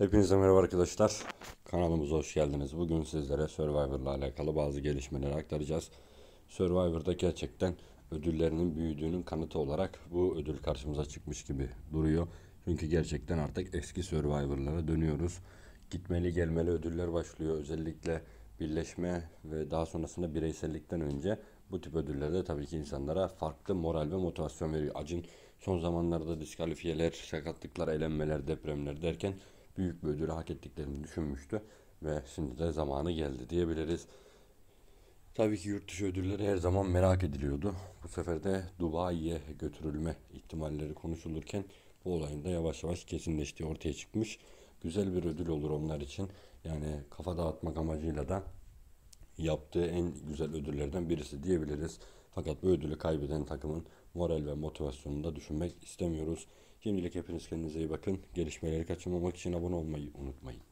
Hepinize merhaba arkadaşlar. Kanalımıza hoş geldiniz. Bugün sizlere Survivor'la alakalı bazı gelişmeleri aktaracağız. Survivor'da gerçekten ödüllerinin büyüdüğünün kanıtı olarak bu ödül karşımıza çıkmış gibi duruyor. Çünkü gerçekten artık eski Survivor'lara dönüyoruz. Gitmeli gelmeli ödüller başlıyor. Özellikle birleşme ve daha sonrasında bireysellikten önce bu tip ödüller de tabii ki insanlara farklı moral ve motivasyon veriyor. Acın son zamanlarda diskalifiyeler, sakatlıklar, elenmeler, depremler derken büyük bir ödülü hak ettiklerini düşünmüştü ve şimdi de zamanı geldi diyebiliriz. Tabii ki yurt dışı ödülleri her zaman merak ediliyordu. Bu sefer de Dubai'ye götürülme ihtimalleri konuşulurken bu olayın da yavaş yavaş kesinleştiği ortaya çıkmış. Güzel bir ödül olur onlar için. Yani kafa dağıtmak amacıyla da yaptığı en güzel ödüllerden birisi diyebiliriz. Fakat bu ödülü kaybeden takımın moral ve motivasyonunu da düşünmek istemiyoruz. Şimdilik hepiniz kendinize iyi bakın. Gelişmeleri kaçırmamak için abone olmayı unutmayın.